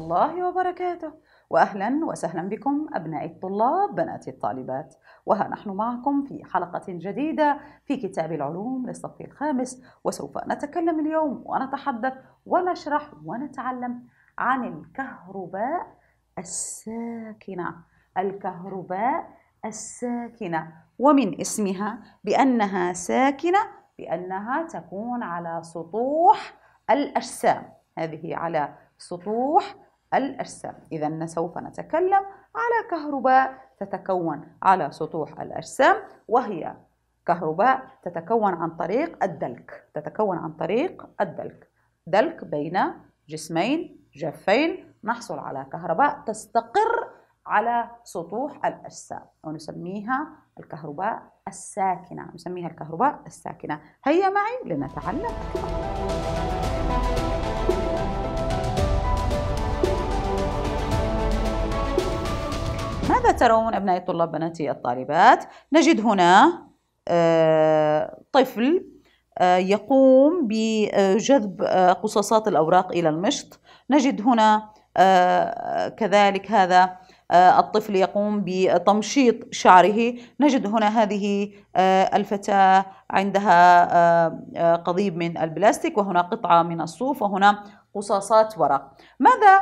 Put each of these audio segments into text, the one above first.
الله وبركاته واهلا وسهلا بكم ابنائي الطلاب بناتي الطالبات وها نحن معكم في حلقه جديده في كتاب العلوم للصف الخامس وسوف نتكلم اليوم ونتحدث ونشرح ونتعلم عن الكهرباء الساكنه الكهرباء الساكنه ومن اسمها بانها ساكنه بانها تكون على سطوح الاجسام هذه على سطوح الأجسام إذا سوف نتكلم على كهرباء تتكون على سطوح الأجسام وهي كهرباء تتكون عن طريق الدلك تتكون عن طريق الدلك دلك بين جسمين جافين نحصل على كهرباء تستقر على سطوح الأجسام ونسميها الكهرباء الساكنة نسميها الكهرباء الساكنة هيا معي لنتعلم ماذا ترون أبنائي الطلاب بناتي الطالبات نجد هنا آه، طفل آه، يقوم بجذب آه، قصاصات الأوراق إلى المشط نجد هنا كذلك هذا الطفل يقوم بتمشيط شعره نجد هنا هذه الفتاة عندها قضيب من البلاستيك وهنا قطعة من الصوف وهنا قصاصات ورق ماذا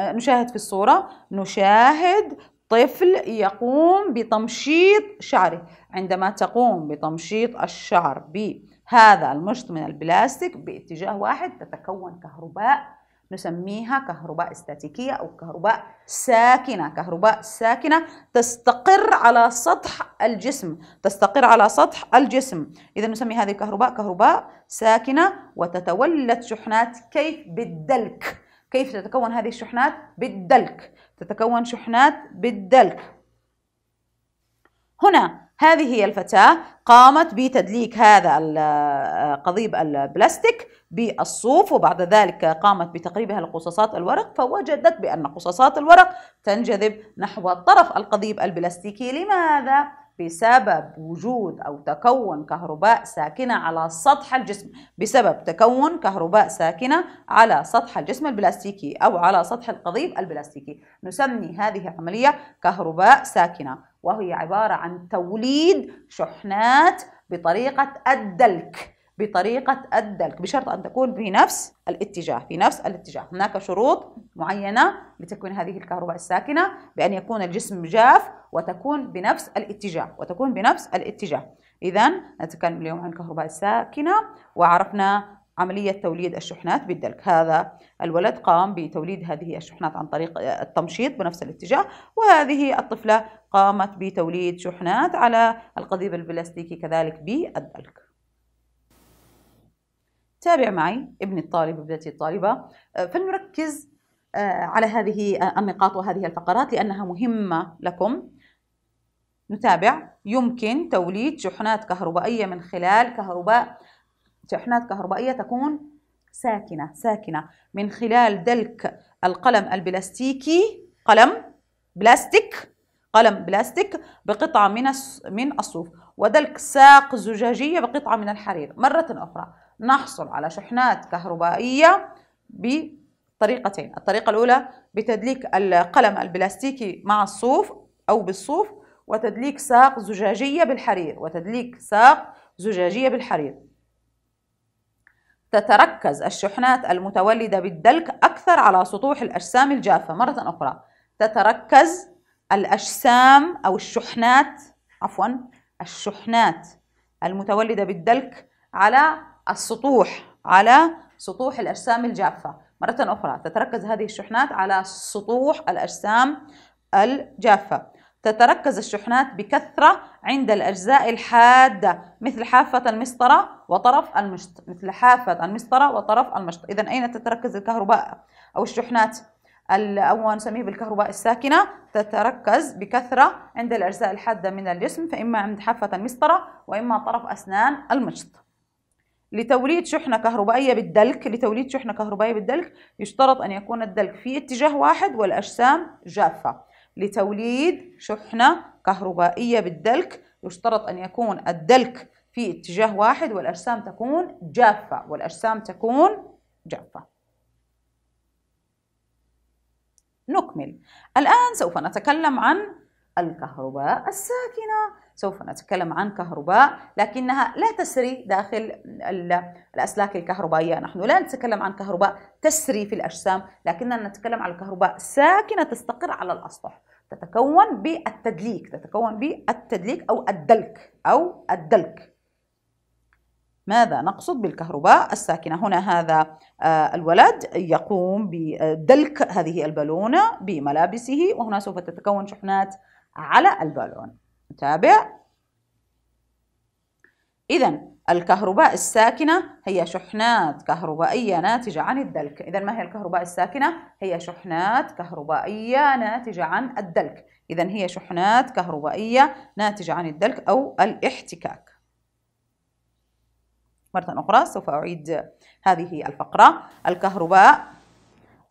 نشاهد في الصورة نشاهد طفل يقوم بتمشيط شعره عندما تقوم بتمشيط الشعر بهذا المشط من البلاستيك باتجاه واحد تتكون كهرباء نسميها كهرباء استاتيكية أو كهرباء ساكنة كهرباء ساكنة تستقر على سطح الجسم تستقر على سطح الجسم إذا نسمي هذه الكهرباء كهرباء ساكنة وتتولد شحنات كيف بالدلك كيف تتكون هذه الشحنات بالدلك تتكون شحنات بالدلك هنا هذه هي الفتاة قامت بتدليك هذا قضيب البلاستيك بالصوف وبعد ذلك قامت بتقريبها لقصاصات الورق فوجدت بأن قصاصات الورق تنجذب نحو طرف القضيب البلاستيكي لماذا؟ بسبب وجود أو تكون كهرباء ساكنة على سطح الجسم بسبب تكون كهرباء ساكنة على سطح الجسم البلاستيكي أو على سطح القضيب البلاستيكي نسمي هذه العملية كهرباء ساكنة وهي عبارة عن توليد شحنات بطريقة الدلك بطريقة الدلك بشرط أن تكون في نفس الاتجاه في نفس الاتجاه هناك شروط معينة لتكوين هذه الكهرباء الساكنة بأن يكون الجسم جاف وتكون بنفس الاتجاه وتكون بنفس الاتجاه إذا نتكلم اليوم عن الكهرباء الساكنة وعرفنا عملية توليد الشحنات بالدلك هذا الولد قام بتوليد هذه الشحنات عن طريق التمشيط بنفس الاتجاه وهذه الطفلة قامت بتوليد شحنات على القضيب البلاستيكي كذلك بالدلك تابع معي ابني الطالب ابنتي الطالبة آه، فلنركز آه، على هذه آه، النقاط وهذه الفقرات لأنها مهمة لكم نتابع يمكن توليد شحنات كهربائية من خلال كهرباء شحنات كهربائية تكون ساكنة ساكنة من خلال دلك القلم البلاستيكي قلم بلاستيك قلم بلاستيك بقطعة من من الصوف ودلك ساق زجاجية بقطعة من الحرير مرة أخرى نحصل على شحنات كهربائية بطريقتين الطريقة الأولى بتدليك القلم البلاستيكي مع الصوف أو بالصوف وتدليك ساق زجاجية بالحرير وتدليك ساق زجاجية بالحرير تتركز الشحنات المتولدة بالدلك أكثر على سطوح الأجسام الجافة مرة أخرى تتركز الأجسام أو الشحنات عفوا الشحنات المتولدة بالدلك على السطوح على سطوح الأجسام الجافة مرة أخرى تتركز هذه الشحنات على سطوح الأجسام الجافة تتركز الشحنات بكثرة عند الأجزاء الحادة مثل حافة المسطرة وطرف المشط مثل حافة المسطرة وطرف المشط إذا أين تتركز الكهرباء أو الشحنات أو نسميه بالكهرباء الساكنة تتركز بكثرة عند الأجزاء الحادة من الجسم فإما عند حافة المسطرة وإما طرف أسنان المشط لتوليد شحنة كهربائية بالدلك لتوليد شحنة كهربائية بالدلك يشترط أن يكون الدلك في اتجاه واحد والأجسام جافة لتوليد شحنة كهربائية بالدلك يشترط أن يكون الدلك في اتجاه واحد والأجسام تكون جافة والأجسام تكون جافة نكمل الآن سوف نتكلم عن الكهرباء الساكنة سوف نتكلم عن كهرباء لكنها لا تسري داخل الأسلاك الكهربائية نحن لا نتكلم عن كهرباء تسري في الأجسام لكننا نتكلم عن الكهرباء ساكنة تستقر على الأسطح تتكون بالتدليك تتكون بالتدليك أو الدلك أو الدلك ماذا نقصد بالكهرباء الساكنة هنا هذا آه، الولد يقوم بدلك هذه البالونة بملابسه وهنا سوف تتكون شحنات على البالون نتابع إذا الكهرباء الساكنة هي شحنات كهربائية ناتجة عن الدلك إذا ما هي الكهرباء الساكنة؟ هي شحنات كهربائية ناتجة عن الدلك إذا هي شحنات كهربائية ناتجة عن الدلك أو الاحتكاك مرة أخرى سوف أعيد هذه الفقرة الكهرباء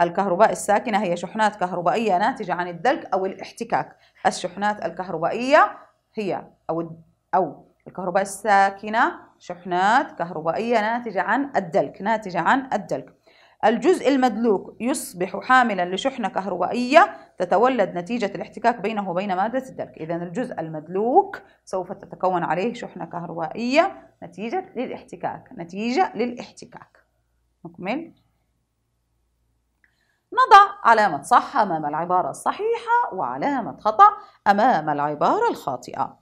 الكهرباء الساكنة هي شحنات كهربائية ناتجة عن الدلك أو الاحتكاك الشحنات الكهربائية هي أو أو الكهرباء الساكنة شحنات كهربائية ناتجة عن الدلك ناتجة عن الدلك الجزء المدلوك يصبح حاملا لشحنة كهربائية تتولد نتيجة الاحتكاك بينه وبين مادة الدلك إذا الجزء المدلوك سوف تتكون عليه شحنة كهربائية نتيجة للاحتكاك نتيجة للاحتكاك نكمل نضع علامة صح أمام العبارة الصحيحة وعلامة خطأ أمام العبارة الخاطئة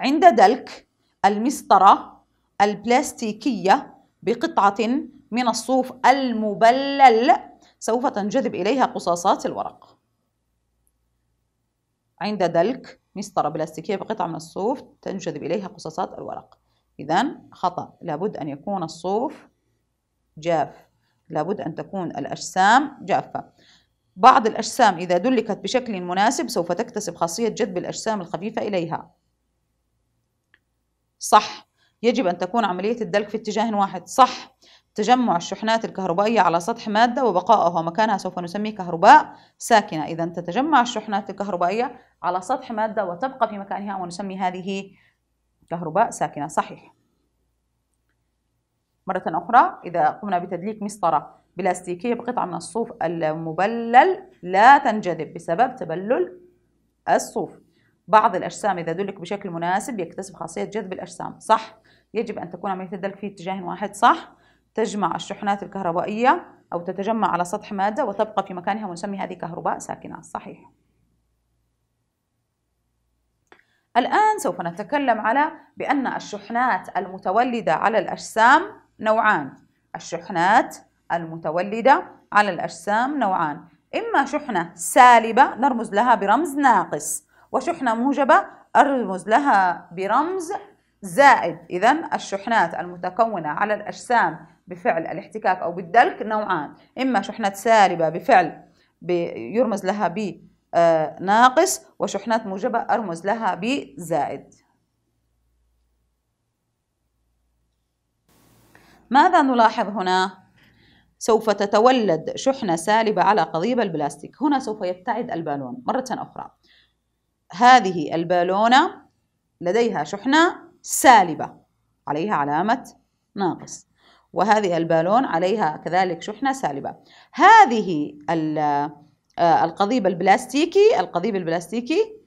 عند دلك المسطرة البلاستيكية بقطعة من الصوف المبلل سوف تنجذب إليها قصاصات الورق عند دلك مسطرة بلاستيكية بقطعة من الصوف تنجذب إليها قصاصات الورق إذا خطأ لابد أن يكون الصوف جاف لابد أن تكون الأجسام جافة بعض الأجسام إذا دلكت بشكل مناسب سوف تكتسب خاصية جذب الأجسام الخفيفة إليها صح يجب أن تكون عملية الدلك في اتجاه واحد صح تجمع الشحنات الكهربائية على سطح مادة وبقائها ومكانها سوف نسميه كهرباء ساكنة إذا تتجمع الشحنات الكهربائية على سطح مادة وتبقى في مكانها ونسمي هذه كهرباء ساكنة صحيح مرة أخرى إذا قمنا بتدليك مسطرة بلاستيكية بقطعة من الصوف المبلل لا تنجذب بسبب تبلل الصوف بعض الأجسام إذا دلك بشكل مناسب يكتسب خاصية جذب الأجسام صح يجب أن تكون عملية الدلك في اتجاه واحد صح تجمع الشحنات الكهربائية أو تتجمع على سطح مادة وتبقى في مكانها ونسمي هذه كهرباء ساكنة صحيح الآن سوف نتكلم على بأن الشحنات المتولدة على الأجسام نوعان الشحنات المتولدة على الأجسام نوعان إما شحنة سالبة نرمز لها برمز ناقص وشحنة موجبة أرمز لها برمز زائد إذا الشحنات المتكونة على الأجسام بفعل الاحتكاك أو بالدلك نوعان إما شحنات سالبة بفعل يرمز لها ب آه، ناقص وشحنات موجبة أرمز لها بزائد ماذا نلاحظ هنا؟ سوف تتولد شحنة سالبة على قضيب البلاستيك هنا سوف يبتعد البالون مرة أخرى هذه البالونة لديها شحنة سالبة عليها علامة ناقص وهذه البالون عليها كذلك شحنة سالبة هذه آه، القضيب البلاستيكي القضيب البلاستيكي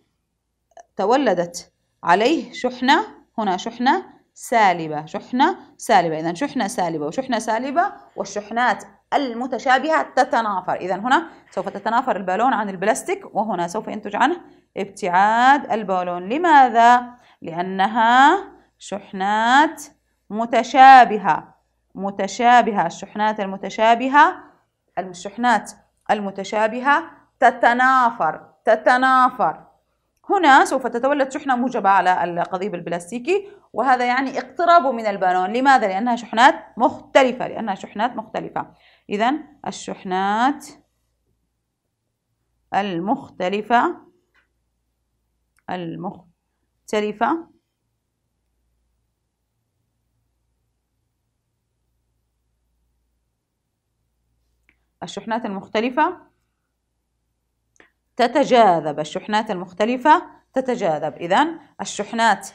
تولدت عليه شحنة هنا شحنة سالبة شحنة سالبة إذا شحنة سالبة وشحنة سالبة والشحنات المتشابهة تتنافر إذا هنا سوف تتنافر البالون عن البلاستيك وهنا سوف ينتج عنه ابتعاد البالون لماذا؟ لأنها شحنات متشابهة متشابهة الشحنات المتشابهة الشحنات المتشابهة تتنافر تتنافر هنا سوف تتولد شحنة موجبة على القضيب البلاستيكي وهذا يعني اقترابه من البالون لماذا؟ لأنها شحنات مختلفة لأنها شحنات مختلفة إذا الشحنات المختلفة المختلفة الشحنات المختلفة تتجاذب الشحنات المختلفة تتجاذب إذا الشحنات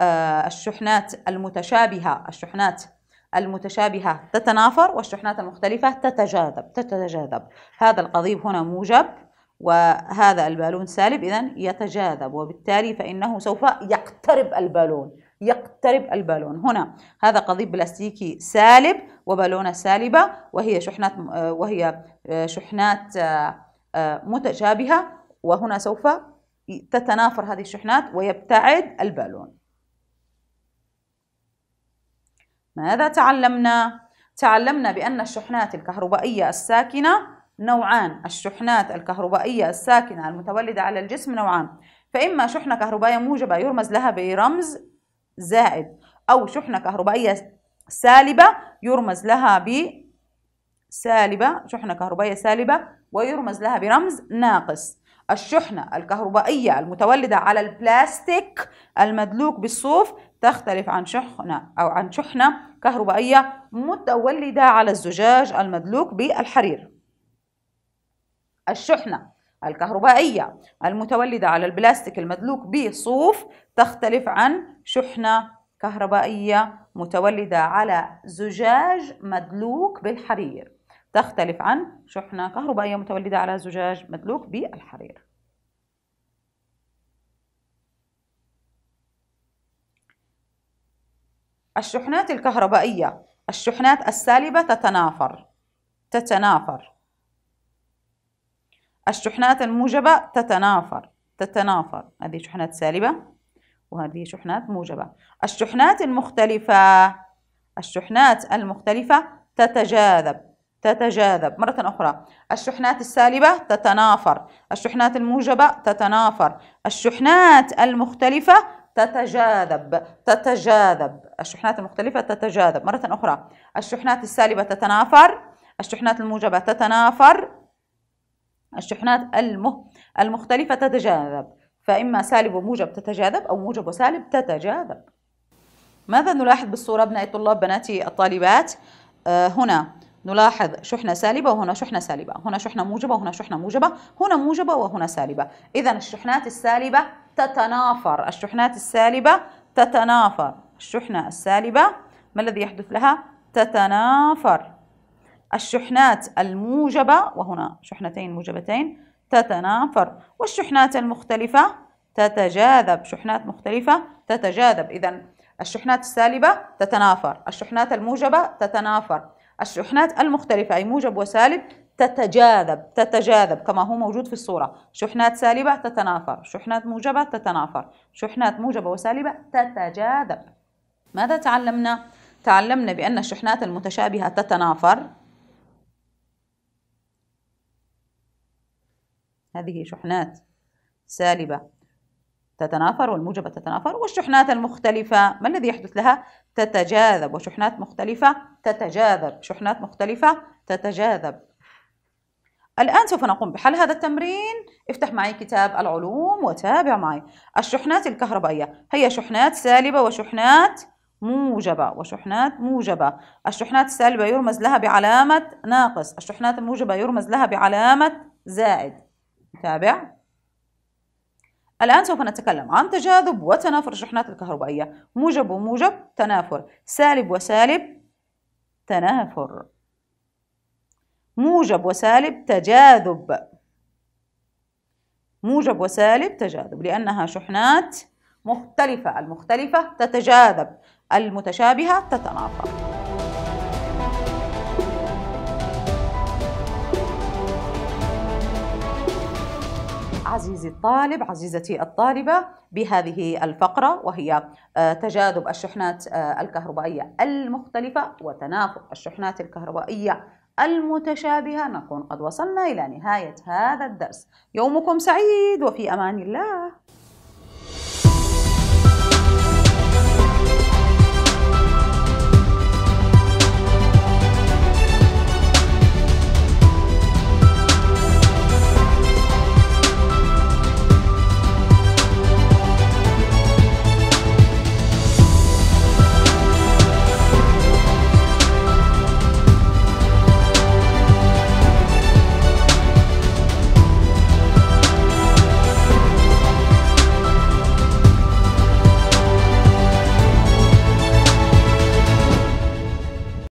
آه، الشحنات المتشابهة الشحنات المتشابهة تتنافر والشحنات المختلفة تتجاذب تتجاذب هذا القضيب هنا موجب وهذا البالون سالب إذا يتجاذب وبالتالي فإنه سوف يقترب البالون يقترب البالون هنا هذا قضيب بلاستيكي سالب وبالونة سالبة وهي شحنات آه، وهي آه، شحنات آه، متشابهة وهنا سوف تتنافر هذه الشحنات ويبتعد البالون ماذا تعلمنا؟ تعلمنا بأن الشحنات الكهربائية الساكنة نوعان الشحنات الكهربائية الساكنة المتولدة على الجسم نوعان فإما شحنة كهربائية موجبة يرمز لها برمز زائد أو شحنة كهربائية سالبة يرمز لها ب سالبة شحنة كهربائية سالبة ويرمز لها برمز ناقص الشحنة الكهربائية المتولدة على البلاستيك المدلوك بالصوف تختلف عن شحنة أو عن شحنة كهربائية متولدة على الزجاج المدلوك بالحرير الشحنة الكهربائية المتولدة على البلاستيك المدلوك بصوف تختلف عن شحنة كهربائية متولدة على زجاج مدلوك بالحرير تختلف عن شحنة كهربائية متولدة على زجاج مدلوك بالحرير الشحنات الكهربائية الشحنات السالبة تتنافر تتنافر الشحنات الموجبة تتنافر تتنافر هذه شحنات سالبة وهذه شحنات موجبة الشحنات المختلفة الشحنات المختلفة تتجاذب تتجاذب مرة أخرى الشحنات السالبة تتنافر الشحنات الموجبة تتنافر الشحنات المختلفة تتجاذب تتجاذب الشحنات المختلفة تتجاذب مرة أخرى الشحنات السالبة تتنافر الشحنات الموجبة تتنافر الشحنات المه... المختلفة تتجاذب فإما سالب وموجب تتجاذب أو موجب وسالب تتجاذب ماذا نلاحظ بالصورة أبنائي الطلاب بناتي الطالبات آه هنا نلاحظ شحنة سالبة وهنا شحنة سالبة هنا شحنة موجبة وهنا شحنة موجبة هنا موجبة وهنا سالبة إذا الشحنات السالبة تتنافر الشحنات السالبة تتنافر الشحنة السالبة ما الذي يحدث لها؟ تتنافر الشحنات الموجبة وهنا شحنتين موجبتين تتنافر والشحنات المختلفة تتجاذب شحنات مختلفة تتجاذب إذا الشحنات السالبة تتنافر الشحنات الموجبة تتنافر الشحنات المختلفة أي موجب وسالب تتجاذب تتجاذب كما هو موجود في الصورة شحنات سالبة تتنافر شحنات موجبة تتنافر شحنات موجبة وسالبة تتجاذب ماذا تعلمنا؟ تعلمنا بأن الشحنات المتشابهة تتنافر هذه شحنات سالبة تتنافر والموجبة تتنافر والشحنات المختلفة ما الذي يحدث لها؟ تتجاذب وشحنات مختلفة تتجاذب شحنات مختلفة تتجاذب الآن سوف نقوم بحل هذا التمرين افتح معي كتاب العلوم وتابع معي الشحنات الكهربائية هي شحنات سالبة وشحنات موجبة وشحنات موجبة الشحنات السالبة يرمز لها بعلامة ناقص الشحنات الموجبة يرمز لها بعلامة زائد تابع الآن سوف نتكلم عن تجاذب وتنافر الشحنات الكهربائية موجب وموجب تنافر سالب وسالب تنافر موجب وسالب تجاذب موجب وسالب تجاذب لأنها شحنات مختلفة المختلفة تتجاذب المتشابهة تتنافر عزيزي الطالب عزيزتي الطالبة بهذه الفقرة وهي آه، تجاذب الشحنات آه، الكهربائية المختلفة وتنافق الشحنات الكهربائية المتشابهة نكون قد وصلنا إلى نهاية هذا الدرس يومكم سعيد وفي أمان الله